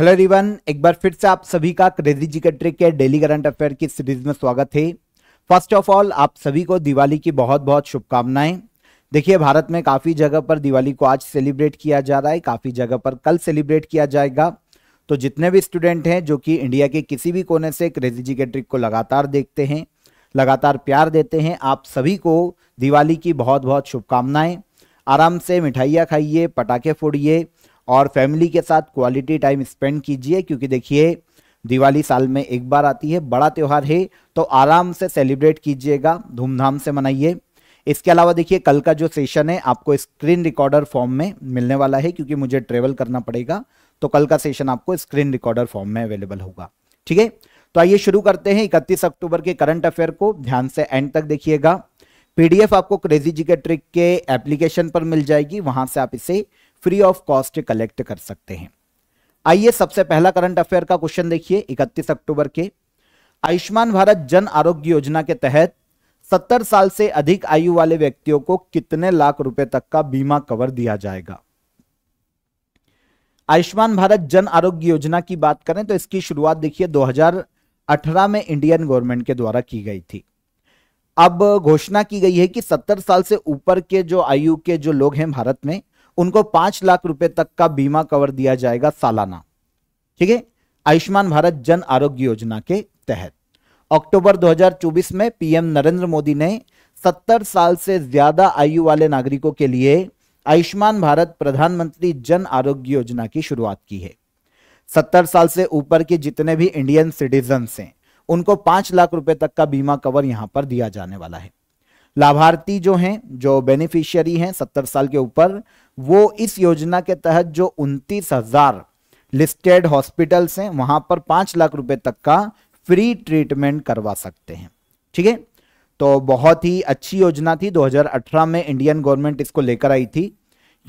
hello रिवन एक बार फिर से आप सभी का क्रेजी जिकट ट्रिक के डेली करंट अफेयर की सीरीज में स्वागत है फर्स्ट ऑफ ऑल आप सभी को दिवाली की बहुत बहुत शुभकामनाएं देखिए भारत में काफ़ी जगह पर दिवाली को आज सेलिब्रेट किया जा रहा है काफ़ी जगह पर कल सेलिब्रेट किया जाएगा तो जितने भी स्टूडेंट हैं जो कि इंडिया के किसी भी कोने से क्रेजी जिकट ट्रिक को लगातार देखते हैं लगातार प्यार देते हैं आप सभी को दिवाली की बहुत बहुत शुभकामनाएँ आराम से मिठाइयाँ खाइए पटाखे फोड़िए और फैमिली के साथ क्वालिटी टाइम स्पेंड कीजिए क्योंकि देखिए दिवाली साल में एक बार आती है बड़ा त्यौहार है तो आराम से सेलिब्रेट कीजिएगा धूमधाम से मनाइए इसके अलावा देखिए कल का जो सेशन है आपको स्क्रीन रिकॉर्डर फॉर्म में मिलने वाला है क्योंकि मुझे ट्रेवल करना पड़ेगा तो कल का सेशन आपको स्क्रीन रिकॉर्डर फॉर्म में अवेलेबल होगा ठीक है तो आइए शुरू करते हैं इकतीस अक्टूबर के करंट अफेयर को ध्यान से एंड तक देखिएगा पीडीएफ आपको क्रेजी जी के ट्रिक के एप्लीकेशन पर मिल जाएगी वहां से आप इसे फ्री ऑफ कॉस्ट कलेक्ट कर सकते हैं आइए सबसे पहला करंट अफेयर का क्वेश्चन देखिए 31 अक्टूबर के आयुष्मान भारत जन आरोग्य योजना के तहत 70 साल से अधिक आयु वाले व्यक्तियों को कितने लाख रुपए तक का बीमा कवर दिया जाएगा आयुष्मान भारत जन आरोग्य योजना की बात करें तो इसकी शुरुआत देखिए 2018 में इंडियन गवर्नमेंट के द्वारा की गई थी अब घोषणा की गई है कि 70 साल से ऊपर के जो आयु के जो लोग हैं भारत में उनको पांच लाख रुपए तक का बीमा कवर दिया जाएगा सालाना ठीक है आयुष्मान भारत जन आरोग्य योजना के तहत अक्टूबर 2024 में पीएम नरेंद्र मोदी ने 70 साल से ज्यादा आयु वाले नागरिकों के लिए आयुष्मान भारत प्रधानमंत्री जन आरोग्य योजना की शुरुआत की है 70 साल से ऊपर के जितने भी इंडियन सिटीजन्स हैं उनको पांच लाख रुपए तक का बीमा कवर यहां पर दिया जाने वाला है लाभार्थी जो हैं जो बेनिफिशियरी हैं सत्तर साल के ऊपर वो इस योजना के तहत जो उनतीस हजार लिस्टेड हॉस्पिटल्स हैं वहां पर पांच लाख रुपए तक का फ्री ट्रीटमेंट करवा सकते हैं ठीक है तो बहुत ही अच्छी योजना थी 2018 में इंडियन गवर्नमेंट इसको लेकर आई थी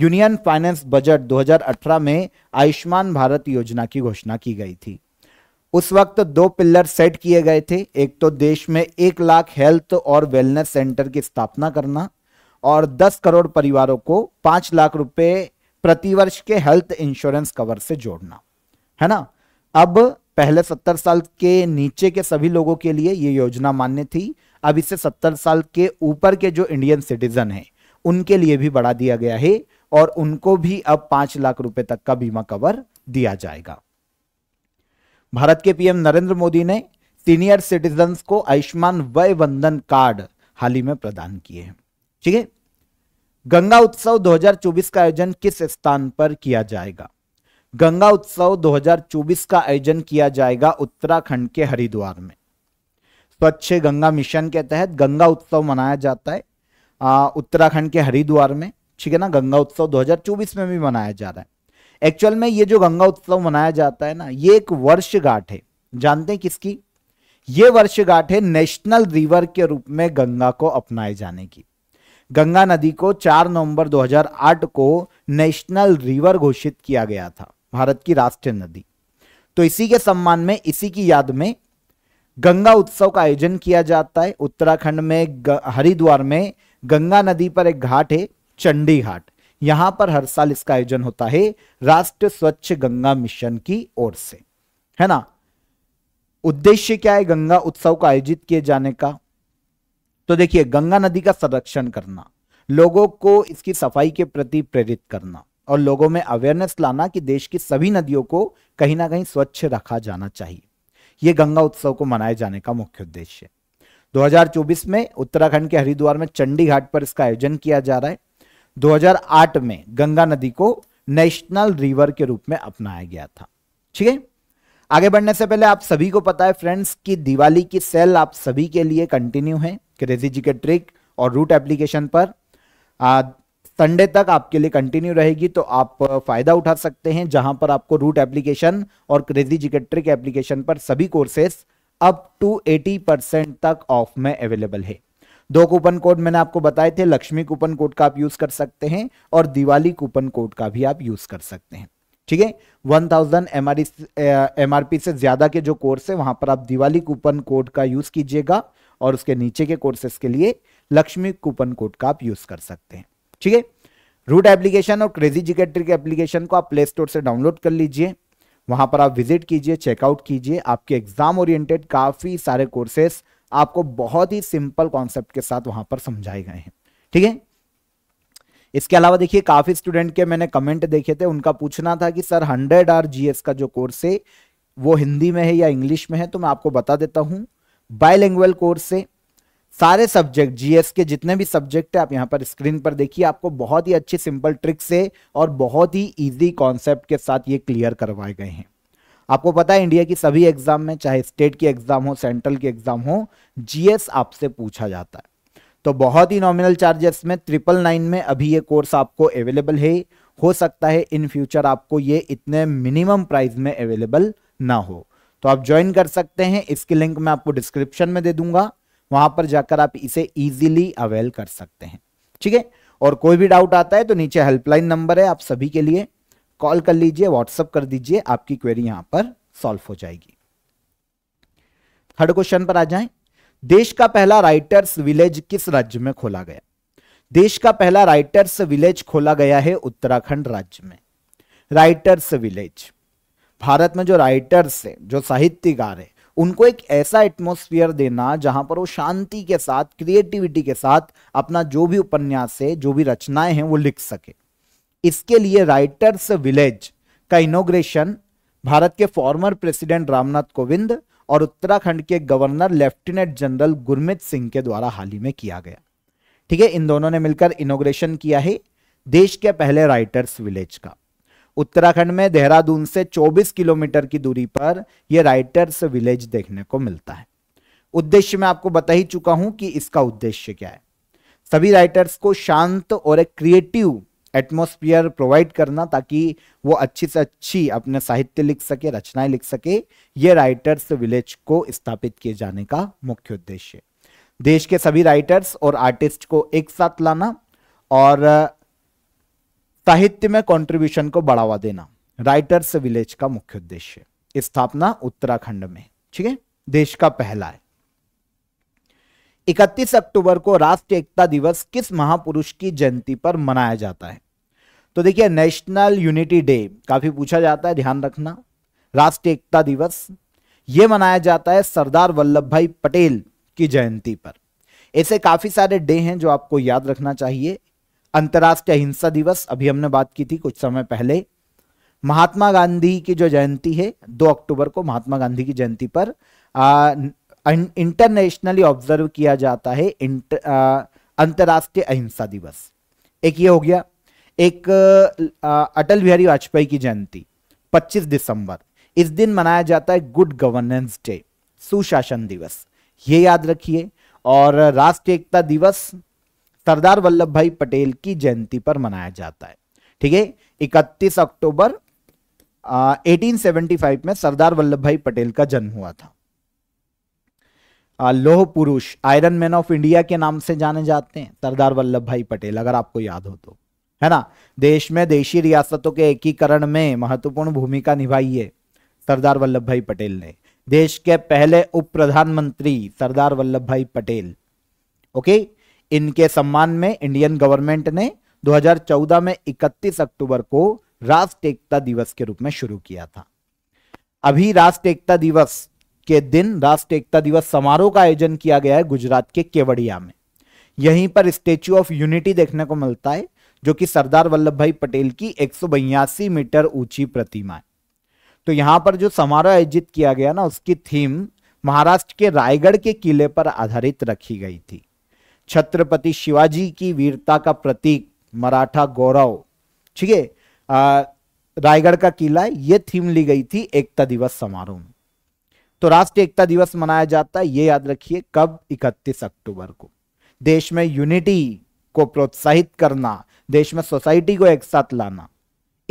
यूनियन फाइनेंस बजट 2018 में आयुष्मान भारत योजना की घोषणा की गई थी उस वक्त दो पिलर सेट किए गए थे एक तो देश में एक लाख हेल्थ और वेलनेस सेंटर की स्थापना करना और 10 करोड़ परिवारों को पांच लाख रुपए प्रतिवर्ष के हेल्थ इंश्योरेंस कवर से जोड़ना है ना अब पहले सत्तर साल के नीचे के सभी लोगों के लिए ये योजना मान्य थी अब इसे सत्तर साल के ऊपर के जो इंडियन सिटीजन हैं उनके लिए भी बढ़ा दिया गया है और उनको भी अब पांच लाख रुपए तक का बीमा कवर दिया जाएगा भारत के पीएम नरेंद्र मोदी ने सीनियर सिटीजन को आयुष्मान वय वंदन कार्ड हाल ही में प्रदान किए हैं ठीक है गंगा उत्सव 2024 का आयोजन किस स्थान पर किया जाएगा गंगा उत्सव 2024 का आयोजन किया जाएगा उत्तराखंड के हरिद्वार में स्वच्छ गंगा मिशन के तहत गंगा उत्सव मनाया जाता है उत्तराखंड के हरिद्वार में ठीक है ना गंगा उत्सव 2024 में भी मनाया जा रहा है एक्चुअल में ये जो गंगा उत्सव मनाया जाता है ना ये एक वर्षगांठ है जानते हैं किसकी ये वर्षगांठ है नेशनल रिवर के रूप में गंगा को अपनाए जाने की गंगा नदी को 4 नवंबर 2008 को नेशनल रिवर घोषित किया गया था भारत की राष्ट्रीय नदी तो इसी के सम्मान में इसी की याद में गंगा उत्सव का आयोजन किया जाता है उत्तराखंड में हरिद्वार में गंगा नदी पर एक घाट है चंडी घाट यहां पर हर साल इसका आयोजन होता है राष्ट्र स्वच्छ गंगा मिशन की ओर से है ना उद्देश्य क्या है गंगा उत्सव का आयोजित किए जाने का तो देखिए गंगा नदी का संरक्षण करना लोगों को इसकी सफाई के प्रति प्रेरित करना और लोगों में अवेयरनेस लाना कि देश की सभी नदियों को कहीं ना कहीं स्वच्छ रखा जाना चाहिए यह गंगा उत्सव को मनाए जाने का मुख्य उद्देश्य है 2024 में उत्तराखंड के हरिद्वार में चंडी घाट पर इसका आयोजन किया जा रहा है 2008 में गंगा नदी को नेशनल रिवर के रूप में अपनाया गया था ठीक है आगे बढ़ने से पहले आप सभी को पता है फ्रेंड्स कि दिवाली की सेल आप सभी के लिए कंटिन्यू है क्रेजी जी के ट्रिक और रूट एप्लीकेशन पर संडे तक आपके लिए कंटिन्यू रहेगी तो आप फायदा उठा सकते हैं जहां पर आपको रूट एप्लीकेशन और crazy G K trick application पर सभी कोर्सेस अप टू 80 परसेंट तक ऑफ में अवेलेबल है दो कूपन कोड मैंने आपको बताए थे लक्ष्मी कूपन कोड का आप यूज कर सकते हैं और दिवाली कूपन कोड का भी आप यूज कर सकते हैं ठीक है वन थाउजेंड एमआरपी से ज्यादा के जो कोर्स है वहां पर आप दिवाली कूपन कोड का यूज कीजिएगा और उसके नीचे के कोर्सेस के लिए लक्ष्मी कूपन कोड का आप यूज कर सकते हैं ठीक है रूट एप्लीकेशन और क्रेजी जिकेट्री के एप्लीकेशन को आप प्ले स्टोर से डाउनलोड कर लीजिए वहां पर आप विजिट कीजिए चेकआउट कीजिए आपके एग्जाम ओरिएंटेड काफी सारे कोर्सेस आपको बहुत ही सिंपल कॉन्सेप्ट के साथ वहां पर समझाए गए हैं ठीक है इसके अलावा देखिए काफी स्टूडेंट के मैंने कमेंट देखे थे उनका पूछना था कि सर हंड्रेड आर जीएस का जो कोर्स है वो हिंदी में है या इंग्लिश में है तो मैं आपको बता देता हूं बायलैंग्वेल कोर्स से सारे सब्जेक्ट जीएस के जितने भी सब्जेक्ट है आप यहां पर स्क्रीन पर देखिए आपको बहुत ही अच्छी सिंपल ट्रिक से और बहुत ही इजी कॉन्सेप्ट के साथ ये क्लियर करवाए गए हैं आपको पता है इंडिया की सभी एग्जाम में चाहे स्टेट की एग्जाम हो सेंट्रल की एग्जाम हो जीएस आपसे पूछा जाता है तो बहुत ही नॉमिनल चार्जेस में ट्रिपल नाइन में अभी ये कोर्स आपको अवेलेबल है हो सकता है इन फ्यूचर आपको ये इतने मिनिमम प्राइस में अवेलेबल ना हो तो आप ज्वाइन कर सकते हैं इसकी लिंक मैं आपको डिस्क्रिप्शन में दे दूंगा वहां पर जाकर आप इसे इजीली अवेल कर सकते हैं ठीक है और कोई भी डाउट आता है तो नीचे हेल्पलाइन नंबर है आप सभी के लिए कॉल कर लीजिए व्हाट्सअप कर दीजिए आपकी क्वेरी यहां पर सॉल्व हो जाएगी थर्ड क्वेश्चन पर आ जाए देश का पहला राइटर्स विलेज किस राज्य में खोला गया देश का पहला राइटर्स विलेज खोला गया है उत्तराखंड राज्य में राइटर्स विलेज भारत में जो राइटर्स है जो साहित्यकार है उनको एक ऐसा एटमोस्फियर देना जहां पर वो शांति के साथ क्रिएटिविटी के साथ अपना जो भी उपन्यास है जो भी रचनाएं हैं वो लिख सके इसके लिए राइटर्स विलेज का इनोग्रेशन भारत के फॉर्मर प्रेसिडेंट रामनाथ कोविंद और उत्तराखंड के governor lieutenant general Gurmit Singh के द्वारा हाल ही में किया गया ठीक है इन दोनों ने मिलकर इनोग्रेशन किया है देश के पहले राइटर्स विलेज का उत्तराखंड में देहरादून से 24 किलोमीटर की दूरी पर यह राइटर्स विलेज देखने को मिलता है उद्देश्य मैं आपको बता ही चुका हूं कि इसका उद्देश्य क्या है सभी राइटर्स को शांत और एक क्रिएटिव एटमोस्फियर प्रोवाइड करना ताकि वो अच्छी से अच्छी अपने साहित्य लिख सके रचनाएं लिख सके ये राइटर्स विलेज को स्थापित किए जाने का मुख्य उद्देश्य देश के सभी राइटर्स और आर्टिस्ट को एक साथ लाना और साहित्य में कंट्रीब्यूशन को बढ़ावा देना राइटर्स विलेज का मुख्य उद्देश्य स्थापना उत्तराखंड में ठीक है देश का पहला है इकतीस अक्टूबर को राष्ट्रीय एकता दिवस किस महापुरुष की जयंती पर मनाया जाता है तो देखिए नेशनल यूनिटी डे काफी पूछा जाता है ध्यान रखना राष्ट्रीय एकता दिवस यह मनाया जाता है सरदार वल्लभ भाई पटेल की जयंती पर ऐसे काफी सारे डे हैं जो आपको याद रखना चाहिए अंतर्राष्ट्रीय अहिंसा दिवस अभी हमने बात की थी कुछ समय पहले महात्मा गांधी की जो जयंती है दो अक्टूबर को महात्मा गांधी की जयंती पर इंटरनेशनली ऑब्जर्व किया जाता है अंतर्राष्ट्रीय अहिंसा दिवस एक ये हो गया एक आ, अटल बिहारी वाजपेयी की जयंती 25 दिसंबर इस दिन मनाया जाता है गुड गवर्नेंस डे सुशासन दिवस ये याद रखिए और राष्ट्रीय एकता दिवस सरदार वल्लभ भाई पटेल की जयंती पर मनाया जाता है ठीक है 31 अक्टूबर आ, 1875 में सरदार वल्लभ भाई पटेल का जन्म हुआ था लोह पुरुष आयरन मैन ऑफ इंडिया के नाम से जाने जाते हैं सरदार वल्लभ भाई पटेल अगर आपको याद हो तो है ना देश में देशी रियासतों के एकीकरण में महत्वपूर्ण भूमिका निभाई है सरदार वल्लभ भाई पटेल ने देश के पहले उप प्रधानमंत्री सरदार वल्लभ भाई पटेल ओके इनके सम्मान में इंडियन गवर्नमेंट ने 2014 में 31 अक्टूबर को राष्ट्र एकता दिवस के रूप में शुरू किया था अभी राष्ट्र एकता दिवस के दिन राष्ट्रीय एकता दिवस समारोह का आयोजन किया गया है गुजरात के केवड़िया में यहीं पर स्टेच्यू ऑफ यूनिटी देखने को मिलता है जो कि सरदार वल्लभ भाई पटेल की एक मीटर ऊंची प्रतिमा है तो यहाँ पर जो समारोह आयोजित किया गया ना उसकी थीम महाराष्ट्र के रायगढ़ के किले पर आधारित रखी गई थी छत्रपति शिवाजी की वीरता का प्रतीक मराठा गौरव ठीक है रायगढ़ का किला ये थीम ली गई थी एकता दिवस समारोह में तो राष्ट्रीय एकता दिवस मनाया जाता है ये याद रखिए कब 31 अक्टूबर को देश में यूनिटी को प्रोत्साहित करना देश में सोसाइटी को एक साथ लाना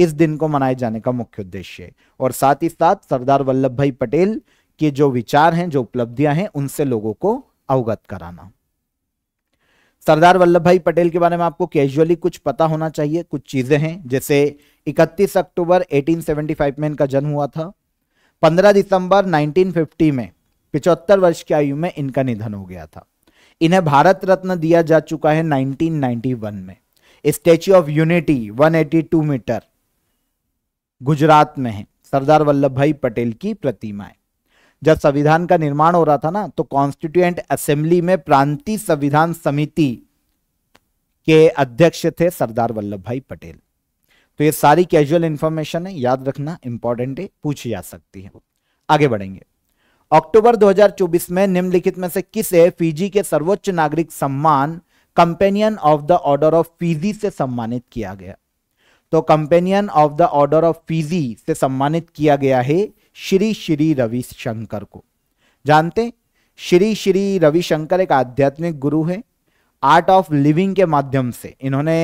इस दिन को मनाए जाने का मुख्य उद्देश्य है और साथ ही साथ सरदार वल्लभ भाई पटेल के जो विचार हैं जो उपलब्धियां हैं उनसे लोगों को अवगत कराना सरदार वल्लभ भाई पटेल के बारे में आपको कैजुअली कुछ पता होना चाहिए कुछ चीजें हैं जैसे 31 अक्टूबर 1875 में इनका जन्म हुआ था 15 दिसंबर 1950 में पिचहत्तर वर्ष की आयु में इनका निधन हो गया था इन्हें भारत रत्न दिया जा चुका है 1991 में statue of unity 182 metre Gujarat में है सरदार वल्लभ भाई पटेल की प्रतिमा है जब संविधान का निर्माण हो रहा था ना तो कॉन्स्टिट्यूएंट असेंबली में प्रांतीय संविधान समिति के अध्यक्ष थे सरदार वल्लभ भाई पटेल तो ये सारी कैजुअल इंफॉर्मेशन है याद रखना इंपॉर्टेंट है पूछी जा सकती है आगे बढ़ेंगे अक्टूबर 2024 में निम्नलिखित में से किसे फिजी के सर्वोच्च नागरिक सम्मान companion of the order of Fiji से सम्मानित किया गया तो companion of the order of Fiji से सम्मानित किया गया है श्री श्री रविशंकर को जानते श्री श्री रविशंकर एक आध्यात्मिक गुरु है आर्ट ऑफ लिविंग के माध्यम से इन्होंने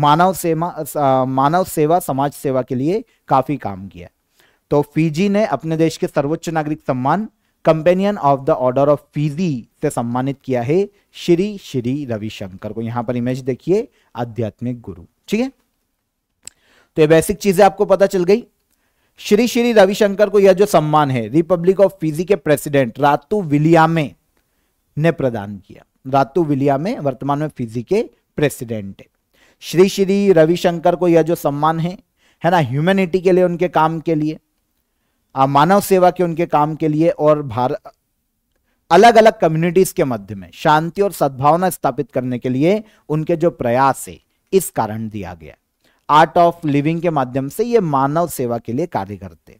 मानव सेवा मानव सेवा समाज सेवा के लिए काफी काम किया तो फिजी ने अपने देश के सर्वोच्च नागरिक सम्मान companion of the order of Fiji से सम्मानित किया है श्री श्री रविशंकर को यहां पर इमेज देखिए आध्यात्मिक गुरु ठीक है तो ये बेसिक चीजें आपको पता चल गई श्री श्री रविशंकर को यह जो सम्मान है रिपब्लिक ऑफ फिजी के प्रेसिडेंट रातू विलियामे ने प्रदान किया रातु विलियामे वर्तमान में फिजी के प्रेसिडेंट है श्री श्री रविशंकर को यह जो सम्मान है है ना ह्यूमैनिटी के लिए उनके काम के लिए आ, मानव सेवा के उनके काम के लिए और भारत अलग अलग कम्युनिटीज के मध्य में शांति और सद्भावना स्थापित करने के लिए उनके जो प्रयास है इस कारण दिया गया आर्ट ऑफ लिविंग के माध्यम से ये मानव सेवा के लिए कार्य करते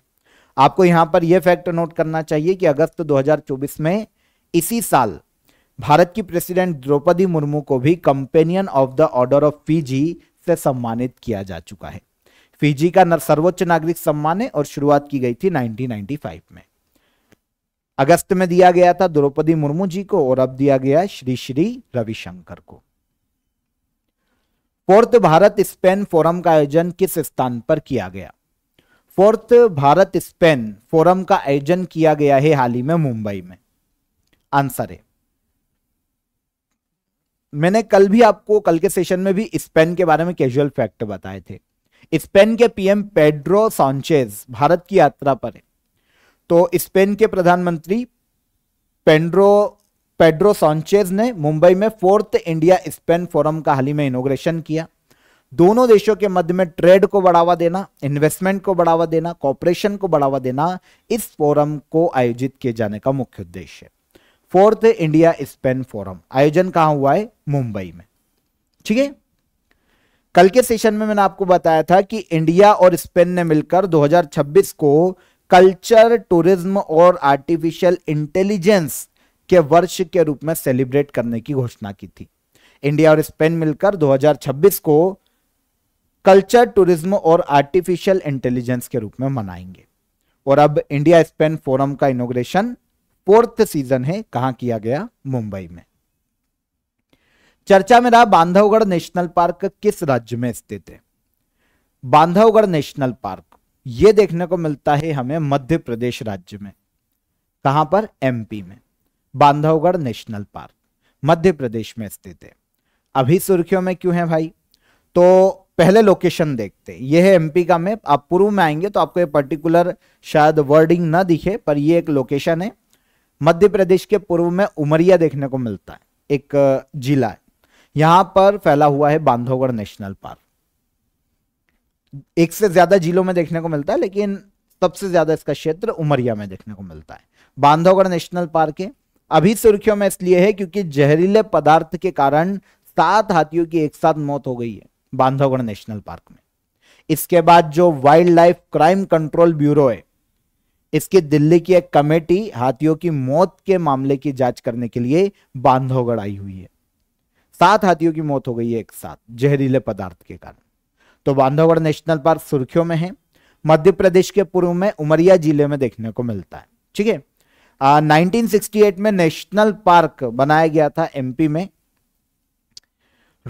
आपको यहां पर यह फैक्ट नोट करना चाहिए कि अगस्त 2024 में इसी साल भारत की प्रेसिडेंट द्रौपदी मुर्मू को भी companion of the order of Fiji से सम्मानित किया जा चुका है फीजी का सर्वोच्च नागरिक सम्मान है और शुरुआत की गई थी 1995 में अगस्त में दिया गया था द्रौपदी मुर्मू जी को और अब दिया गया श्री श्री रविशंकर को फोर्थ भारत स्पेन फोरम का आयोजन किस स्थान पर किया गया फोर्थ भारत स्पेन फोरम का आयोजन किया गया है हाल ही में मुंबई में आंसर है मैंने कल भी आपको कल के सेशन में भी स्पेन के बारे में कैजुअल फैक्ट बताए थे स्पेन के पीएम पेड्रो सॉन्चेज भारत की यात्रा पर है तो स्पेन के प्रधानमंत्री पेड्रो पेड्रो सॉन्चेज ने मुंबई में फोर्थ इंडिया स्पेन फोरम का हाल ही में इनोग्रेशन किया दोनों देशों के मध्य में ट्रेड को बढ़ावा देना इन्वेस्टमेंट को बढ़ावा देना कॉपरेशन को बढ़ावा देना इस फोरम को आयोजित किए जाने का मुख्य उद्देश्य है फोर्थ इंडिया स्पेन फोरम आयोजन कहा हुआ है मुंबई में ठीक है कल के सेशन में मैंने आपको बताया था कि इंडिया और स्पेन ने मिलकर 2026 को कल्चर टूरिज्म और आर्टिफिशियल इंटेलिजेंस के वर्ष के रूप में सेलिब्रेट करने की घोषणा की थी इंडिया और स्पेन मिलकर 2026 को कल्चर टूरिज्म और आर्टिफिशियल इंटेलिजेंस के रूप में मनाएंगे और अब इंडिया स्पेन फोरम का इनोग्रेशन फोर्थ सीजन है कहा किया गया मुंबई में चर्चा में रहा बांधवगढ़ नेशनल पार्क किस राज्य में स्थित है बांधवगढ़ नेशनल पार्क यह देखने को मिलता है हमें मध्य प्रदेश राज्य में कहां पर एमपी में बांधवगढ़ नेशनल पार्क मध्य प्रदेश में स्थित है अभी सुर्खियों में क्यों है भाई तो पहले लोकेशन देखते यह है एमपी का मैप आप पूर्व में आएंगे तो आपको ये पर्टिकुलर शायद वर्डिंग ना दिखे पर ये एक लोकेशन है मध्य प्रदेश के पूर्व में उमरिया देखने को मिलता है एक जिला है यहां पर फैला हुआ है बांधवगढ़ नेशनल पार्क एक से ज्यादा जिलों में देखने को मिलता है लेकिन सबसे ज्यादा इसका क्षेत्र उमरिया में देखने को मिलता है बांधवगढ़ नेशनल पार्क है अभी सुर्खियों में इसलिए है क्योंकि जहरीले पदार्थ के कारण सात हाथियों की एक साथ मौत हो गई है बांधवगढ़ नेशनल पार्क में इसके बाद जो wildlife crime control bureau है इसकी दिल्ली की एक कमेटी हाथियों की मौत के मामले की जांच करने के लिए बांधवगढ़ आई हुई है सात हाथियों की मौत हो गई है एक साथ जहरीले पदार्थ के कारण तो बांधवगढ़ नेशनल पार्क सुर्खियों में है मध्य प्रदेश के पूर्व में उमरिया जिले में देखने को मिलता है ठीक है 1968 में नेशनल पार्क बनाया गया था एमपी में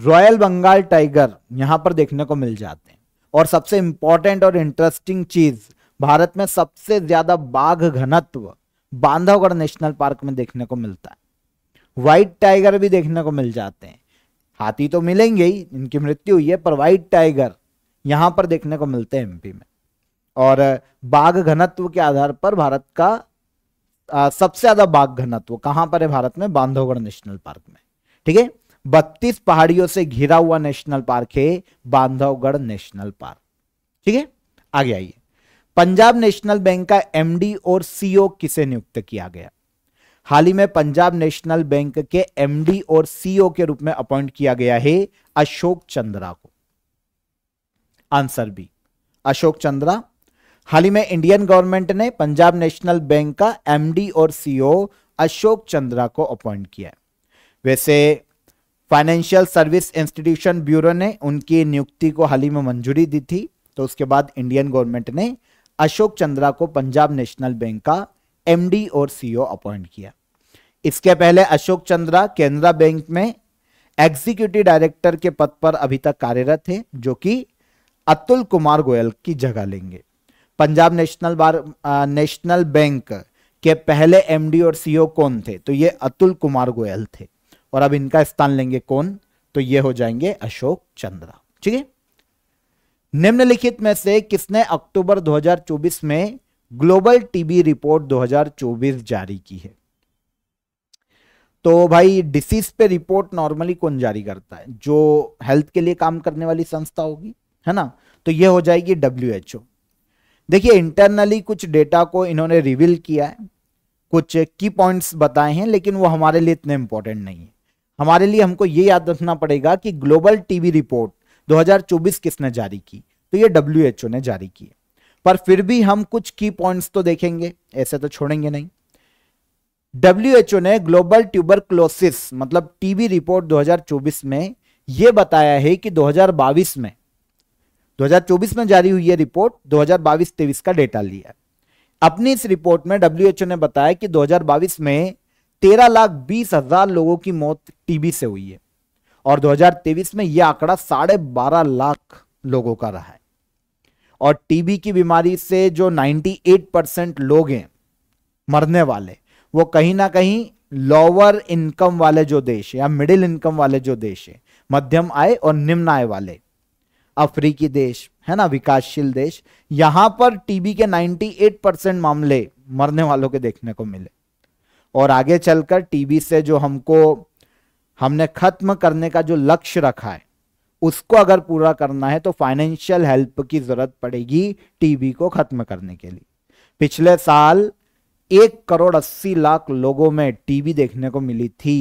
रॉयल बंगाल टाइगर यहां पर देखने को मिल जाते हैं और सबसे इंपॉर्टेंट और इंटरेस्टिंग चीज भारत में सबसे ज्यादा बाघ घनत्व बांधवगढ़ नेशनल पार्क में देखने को मिलता है व्हाइट टाइगर भी देखने को मिल जाते हैं हाथी तो मिलेंगे ही इनकी मृत्यु हुई है पर व्हाइट टाइगर यहां पर देखने को मिलते हैं एमपी में और बाघ घनत्व के आधार पर भारत का आ, सबसे ज्यादा बाघ घनत्व कहां पर है भारत में बांधवगढ़ नेशनल पार्क में ठीक है बत्तीस पहाड़ियों से घिरा हुआ नेशनल पार्क है बांधवगढ़ नेशनल पार्क ठीक है आगे आइए पंजाब नेशनल बैंक का एमडी और सीओ किसे नियुक्त किया गया हाल ही में पंजाब नेशनल बैंक के एमडी और सीओ के रूप में अपॉइंट किया गया है अशोक चंद्रा को आंसर बी अशोक चंद्रा हाल ही में इंडियन गवर्नमेंट ने पंजाब नेशनल बैंक का एमडी और सीओ अशोक चंद्रा को अपॉइंट किया है वैसे फाइनेंशियल सर्विस इंस्टीट्यूशन ब्यूरो ने उनकी नियुक्ति को हाल ही में मंजूरी दी थी तो उसके बाद इंडियन गवर्नमेंट ने अशोक चंद्रा को पंजाब नेशनल बैंक का एमडी और सीईओ अपॉइंट e किया इसके पहले अशोक चंद्रा केनरा बैंक में एग्जीक्यूटिव डायरेक्टर के पद पर अभी तक कार्यरत थे जो कि अतुल कुमार गोयल की जगह लेंगे पंजाब नेशनल बार आ, नेशनल बैंक के पहले एमडी और सीईओ e कौन थे तो ये अतुल कुमार गोयल थे और अब इनका स्थान लेंगे कौन तो ये हो जाएंगे अशोक चंद्रा ठीक है निम्नलिखित में से किसने अक्टूबर 2024 में ग्लोबल टीबी रिपोर्ट 2024 जारी की है तो भाई डिसीज पे रिपोर्ट नॉर्मली कौन जारी करता है जो हेल्थ के लिए काम करने वाली संस्था होगी है ना तो ये हो जाएगी डब्ल्यू देखिए इंटरनली कुछ डेटा को इन्होंने रिवील किया है कुछ की पॉइंट्स बताए हैं लेकिन वो हमारे लिए इतने इंपॉर्टेंट नहीं है हमारे लिए हमको ये याद रखना पड़ेगा कि ग्लोबल टीवी रिपोर्ट 2024 किसने जारी की तो ये डब्ल्यू ने जारी की पर फिर भी हम कुछ की पॉइंट्स तो देखेंगे ऐसे तो छोड़ेंगे नहीं डब्ल्यू ने ग्लोबल ट्यूबरक्लोसिस मतलब टीबी रिपोर्ट 2024 में यह बताया है कि 2022 में 2024 में जारी हुई यह रिपोर्ट 2022-23 का डेटा लिया अपनी इस रिपोर्ट में डब्ल्यू ने बताया कि 2022 में तेरह लाख बीस हजार लोगों की मौत टीबी से हुई है और 2023 में यह आंकड़ा साढ़े बारह लाख लोगों का रहा है और टीबी की बीमारी से जो 98 परसेंट लोग हैं मरने वाले वो कहीं ना कहीं लोअर इनकम वाले जो देश है या मिडिल इनकम वाले जो देश है मध्यम आय और निम्न आय वाले अफ्रीकी देश है ना विकासशील देश यहां पर टीबी के 98 परसेंट मामले मरने वालों के देखने को मिले और आगे चलकर टीबी से जो हमको हमने खत्म करने का जो लक्ष्य रखा है उसको अगर पूरा करना है तो फाइनेंशियल हेल्प की जरूरत पड़ेगी टीबी को खत्म करने के लिए पिछले साल एक करोड़ अस्सी लाख लोगों में टीबी देखने को मिली थी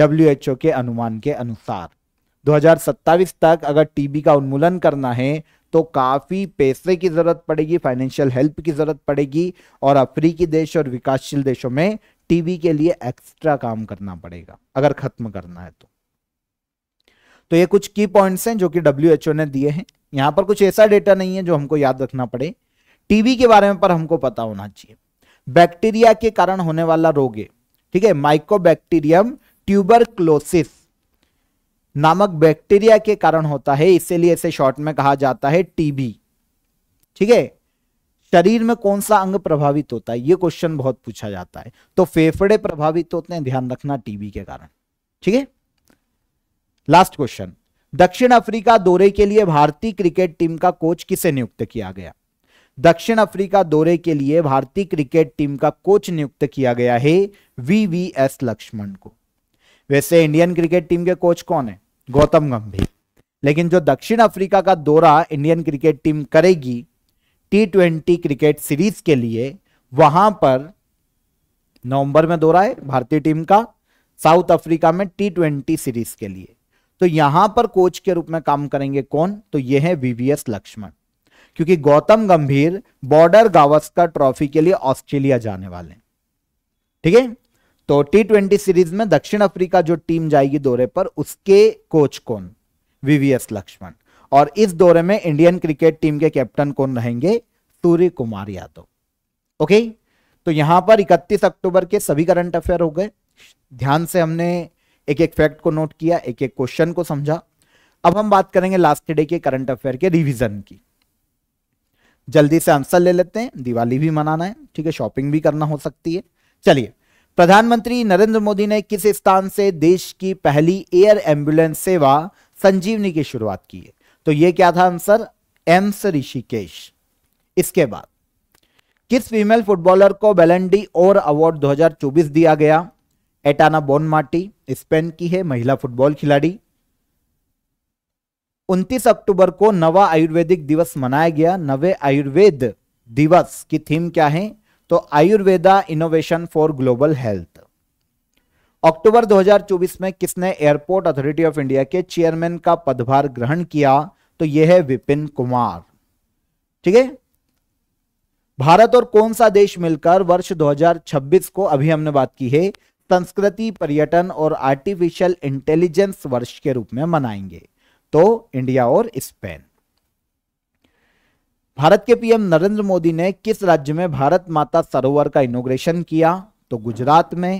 डब्ल्यू के अनुमान के अनुसार 2027 तक अगर टीबी का उन्मूलन करना है तो काफ़ी पैसे की ज़रूरत पड़ेगी फाइनेंशियल हेल्प की ज़रूरत पड़ेगी और अफ्रीकी देश और विकासशील देशों में टीवी के लिए एक्स्ट्रा काम करना पड़ेगा अगर खत्म करना है तो तो ये कुछ की पॉइंट्स हैं जो कि डब्ल्यू ने दिए हैं यहां पर कुछ ऐसा डेटा नहीं है जो हमको याद रखना पड़े टीबी के बारे में पर हमको पता होना चाहिए बैक्टीरिया के कारण होने वाला रोग है ठीक है माइकोबैक्टीरियम ट्यूबरक्लोसिस नामक बैक्टीरिया के कारण होता है इसीलिए इसे शॉर्ट में कहा जाता है टीबी ठीक है शरीर में कौन सा अंग प्रभावित होता है ये क्वेश्चन बहुत पूछा जाता है तो फेफड़े प्रभावित होते हैं ध्यान रखना टीबी के कारण ठीक है लास्ट क्वेश्चन दक्षिण अफ्रीका दौरे के लिए भारतीय क्रिकेट टीम का कोच किसे नियुक्त किया गया दक्षिण अफ्रीका दौरे के लिए भारतीय क्रिकेट टीम का कोच नियुक्त किया गया है वी वी एस लक्ष्मण को वैसे इंडियन क्रिकेट टीम के कोच कौन है गौतम गंभीर लेकिन जो दक्षिण अफ्रीका का दौरा इंडियन क्रिकेट टीम करेगी टी ट्वेंटी क्रिकेट सीरीज के लिए वहां पर नवंबर में दौरा है भारतीय टीम का साउथ अफ्रीका में टी ट्वेंटी सीरीज के लिए तो यहां पर कोच के रूप में काम करेंगे कौन तो यह है वीवीएस लक्ष्मण क्योंकि गौतम गंभीर बॉर्डर गावस्कर ट्रॉफी के लिए ऑस्ट्रेलिया जाने वाले ठीक है तो टी ट्वेंटी सीरीज में दक्षिण अफ्रीका जो टीम जाएगी दौरे पर उसके कोच कौन वीवीएस लक्ष्मण और इस दौरे में इंडियन क्रिकेट टीम के कैप्टन कौन रहेंगे सूर्य कुमार यादव ओके तो यहां पर 31 अक्टूबर के सभी करंट अफेयर हो गए ध्यान से हमने एक एक फैक्ट को नोट किया एक एक क्वेश्चन को समझा अब हम बात करेंगे लास्ट डे के करंट अफेयर के रिविजन की जल्दी से आंसर ले लेते हैं दिवाली भी मनाना है ठीक है शॉपिंग भी करना हो सकती है चलिए प्रधानमंत्री नरेंद्र मोदी ने किस स्थान से देश की पहली एयर एम्बुलेंस सेवा संजीवनी की शुरुआत की है तो ये क्या था आंसर एम्स ऋषिकेश इसके बाद किस फीमेल फुटबॉलर को बेलेंडी और अवार्ड 2024 दिया गया एटाना बोन मार्टी स्पेन की है महिला फुटबॉल खिलाड़ी 29 अक्टूबर को नवा आयुर्वेदिक दिवस मनाया गया नवे आयुर्वेद दिवस की थीम क्या है तो Ayurveda innovation for global health October 2024 में किसने एयरपोर्ट अथॉरिटी ऑफ इंडिया के चेयरमैन का पदभार ग्रहण किया तो यह है विपिन कुमार ठीक है भारत और कौन सा देश मिलकर वर्ष 2026 को अभी हमने बात की है संस्कृति पर्यटन और आर्टिफिशियल इंटेलिजेंस वर्ष के रूप में मनाएंगे तो इंडिया और स्पेन भारत के पीएम नरेंद्र मोदी ने किस राज्य में भारत माता सरोवर का इनोग्रेशन किया तो गुजरात में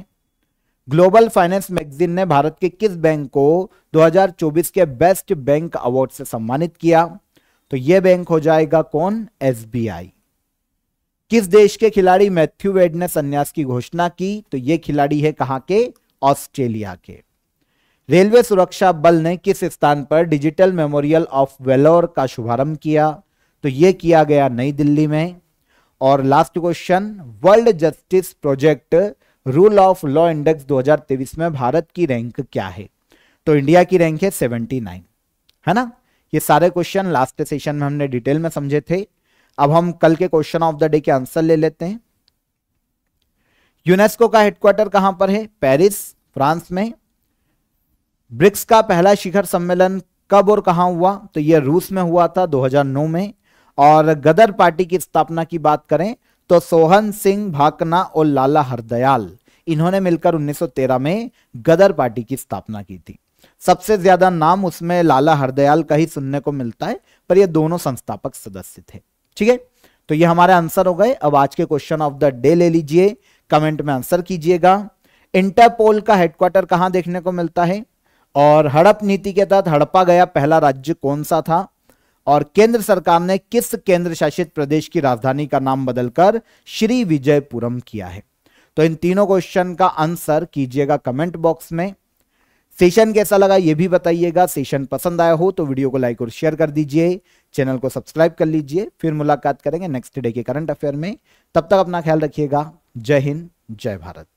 ग्लोबल फाइनेंस मैगजीन ने भारत के किस बैंक को 2024 के बेस्ट बैंक अवार्ड से सम्मानित किया तो यह बैंक हो जाएगा कौन एस किस देश के खिलाड़ी मैथ्यू वेड ने संन्यास की घोषणा की तो यह खिलाड़ी है कहां के ऑस्ट्रेलिया के रेलवे सुरक्षा बल ने किस स्थान पर डिजिटल मेमोरियल ऑफ वेलोर का शुभारंभ किया तो यह किया गया नई दिल्ली में और last question world justice project rule of law index 2023 में भारत की रैंक क्या है तो इंडिया की रैंक है 79 है ना ये सारे क्वेश्चन लास्ट सेशन में हमने डिटेल में समझे थे अब हम कल के क्वेश्चन ऑफ द डे के आंसर ले लेते हैं यूनेस्को का हेडक्वार्टर कहां पर है पेरिस फ्रांस में ब्रिक्स का पहला शिखर सम्मेलन कब और कहां हुआ तो यह रूस में हुआ था 2009 में और गदर पार्टी की स्थापना की बात करें तो सोहन सिंह भाकना और लाला हरदयाल इन्होंने मिलकर 1913 में गदर पार्टी की स्थापना की थी सबसे ज्यादा नाम उसमें लाला हरदयाल का ही सुनने को मिलता है पर ये दोनों संस्थापक सदस्य थे ठीक है तो ये हमारे आंसर हो गए अब आज के क्वेश्चन ऑफ द डे ले लीजिए कमेंट में आंसर कीजिएगा इंटरपोल का हेडक्वार्टर कहां देखने को मिलता है और हड़प नीति के तहत हड़पा गया पहला राज्य कौन सा था और केंद्र सरकार ने किस केंद्र शासित प्रदेश की राजधानी का नाम बदलकर श्री विजयपुरम किया है तो इन तीनों क्वेश्चन का आंसर कीजिएगा कमेंट बॉक्स में सेशन कैसा लगा यह भी बताइएगा सेशन पसंद आया हो तो वीडियो को लाइक और शेयर कर दीजिए चैनल को सब्सक्राइब कर लीजिए फिर मुलाकात करेंगे नेक्स्ट डे के करंट अफेयर में तब तक अपना ख्याल रखिएगा जय हिंद जय भारत